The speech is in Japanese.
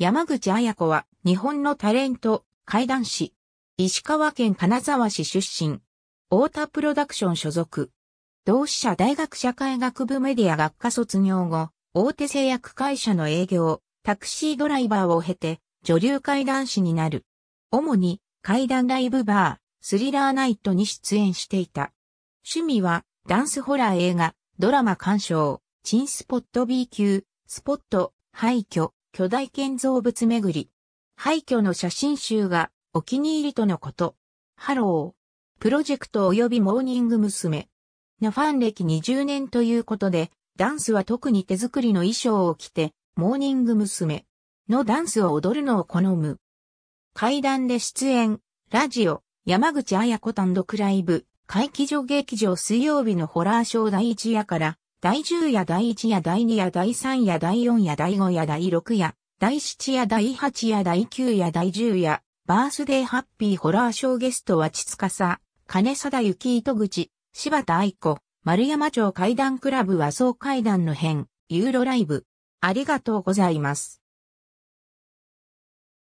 山口彩子は日本のタレント、怪談師。石川県金沢市出身。太田プロダクション所属。同志社大学社会学部メディア学科卒業後、大手製薬会社の営業、タクシードライバーを経て、女流怪談師になる。主に、怪談ライブバー、スリラーナイトに出演していた。趣味は、ダンスホラー映画、ドラマ鑑賞、チンスポット B 級、スポット、廃墟、巨大建造物巡り。廃墟の写真集がお気に入りとのこと。ハロー。プロジェクト及びモーニング娘。のファン歴20年ということで、ダンスは特に手作りの衣装を着て、モーニング娘。のダンスを踊るのを好む。階段で出演、ラジオ、山口彩子単独ライブ、会期場劇場水曜日のホラーショー第一夜から、第10夜第1夜第2夜第3夜第4夜第5夜第6夜、第7夜第8夜第9夜第10夜、バースデーハッピーホラーショーゲストはちつかさ、金貞幸糸口、柴田愛子、丸山町階段クラブ和装階段の編、ユーロライブ。ありがとうございます。